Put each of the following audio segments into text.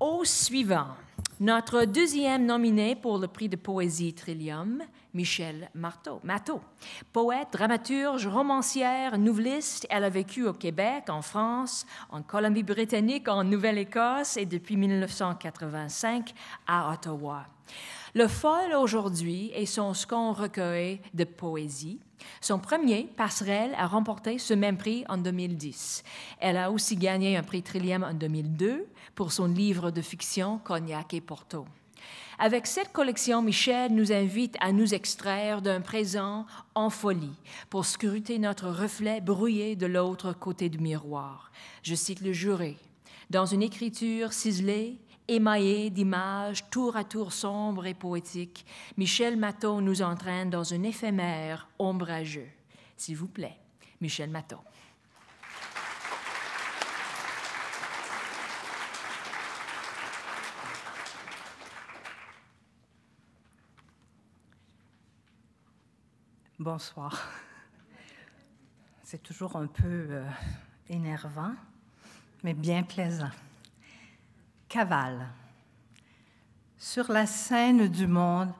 Au suivant, notre deuxième nominé pour le prix de poésie Trillium Michelle Marteau. Matteau. Poète, dramaturge, romancière, nouveliste, elle a vécu au Québec, en France, en Colombie-Britannique, en Nouvelle-Écosse et depuis 1985 à Ottawa. Le Folle aujourd'hui est son second recueil de poésie. Son premier, Passerelle, a remporté ce même prix en 2010. Elle a aussi gagné un prix Trillium en 2002 pour son livre de fiction Cognac et Porto. Avec cette collection, Michel nous invite à nous extraire d'un présent en folie pour scruter notre reflet brouillé de l'autre côté du miroir. Je cite le juré. Dans une écriture ciselée, émaillée d'images tour à tour sombres et poétiques, Michel Maton nous entraîne dans un éphémère ombrageux. S'il vous plaît, Michel Maton. Bonsoir. C'est toujours un peu euh, énervant, mais bien plaisant. Cavale. Sur la scène du monde,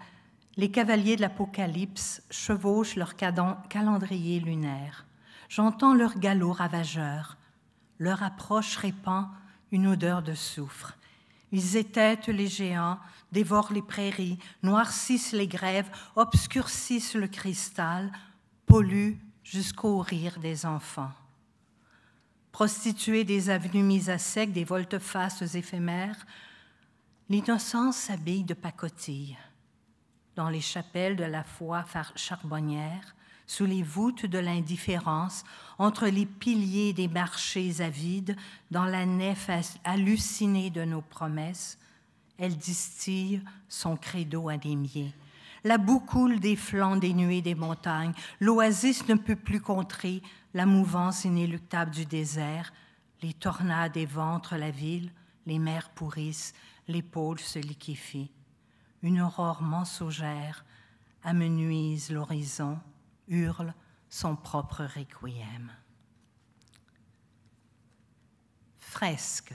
les cavaliers de l'Apocalypse chevauchent leur calendrier lunaire. J'entends leur galop ravageur. Leur approche répand une odeur de soufre. Ils étêtent les géants, dévorent les prairies, noircissent les grèves, obscurcissent le cristal, polluent jusqu'au rire des enfants. Prostitués des avenues mises à sec, des volte-faces éphémères, l'innocence s'habille de pacotille. Dans les chapelles de la foi charbonnière, sous les voûtes de l'indifférence, entre les piliers des marchés avides, dans la nef hallucinée de nos promesses, elle distille son credo à anémié. La boue coule des flancs dénués des montagnes, l'oasis ne peut plus contrer la mouvance inéluctable du désert, les tornades éventrent la ville, les mers pourrissent, les pôles se liquéfient. Une aurore mensongère amenuise l'horizon, hurle son propre requiem. Fresque.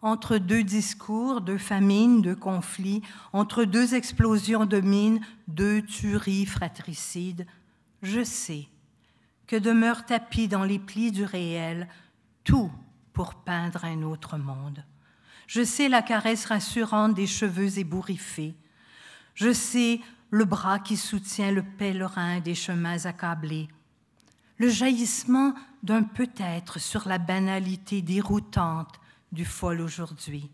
Entre deux discours, deux famines, deux conflits, entre deux explosions de mines, deux tueries fratricides, je sais que demeure tapis dans les plis du réel tout pour peindre un autre monde. Je sais la caresse rassurante des cheveux ébouriffés. Je sais le bras qui soutient le pèlerin des chemins accablés, le jaillissement d'un peut-être sur la banalité déroutante du fol aujourd'hui.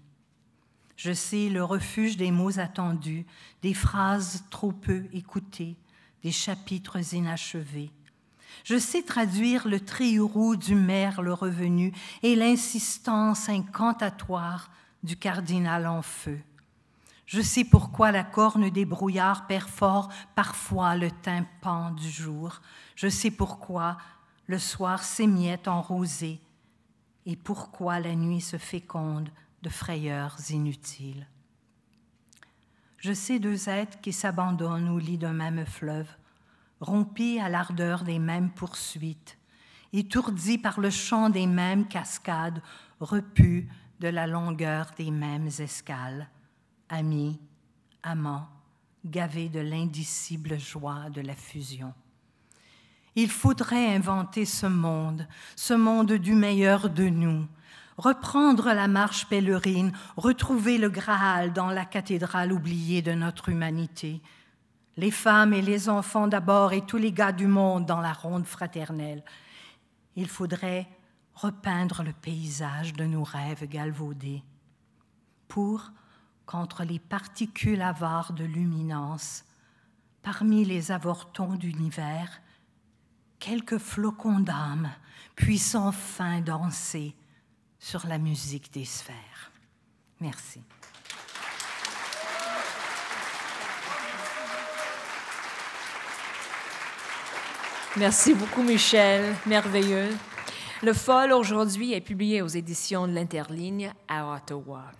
Je sais le refuge des mots attendus, des phrases trop peu écoutées, des chapitres inachevés. Je sais traduire le triourou du le revenu et l'insistance incantatoire du cardinal en feu. Je sais pourquoi la corne des brouillards perfore parfois le tympan du jour. Je sais pourquoi le soir s'émiette en rosée et pourquoi la nuit se féconde de frayeurs inutiles. Je sais deux êtres qui s'abandonnent au lit d'un même fleuve, rompis à l'ardeur des mêmes poursuites, étourdis par le chant des mêmes cascades, repus de la longueur des mêmes escales amis, amants, gavés de l'indicible joie de la fusion. Il faudrait inventer ce monde, ce monde du meilleur de nous, reprendre la marche pèlerine, retrouver le Graal dans la cathédrale oubliée de notre humanité, les femmes et les enfants d'abord et tous les gars du monde dans la ronde fraternelle. Il faudrait repeindre le paysage de nos rêves galvaudés pour contre les particules avares de luminance. Parmi les avortons d'univers, quelques flocons d'âme puissent enfin danser sur la musique des sphères. Merci. Merci beaucoup, Michel. Merveilleux. Le Fol aujourd'hui est publié aux éditions de l'Interligne à Ottawa.